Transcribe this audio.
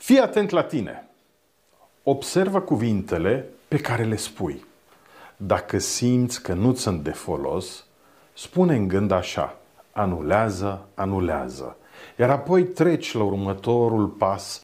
Fii atent la tine. Observă cuvintele pe care le spui. Dacă simți că nu sunt de folos, spune în gând așa, anulează, anulează. Iar apoi treci la următorul pas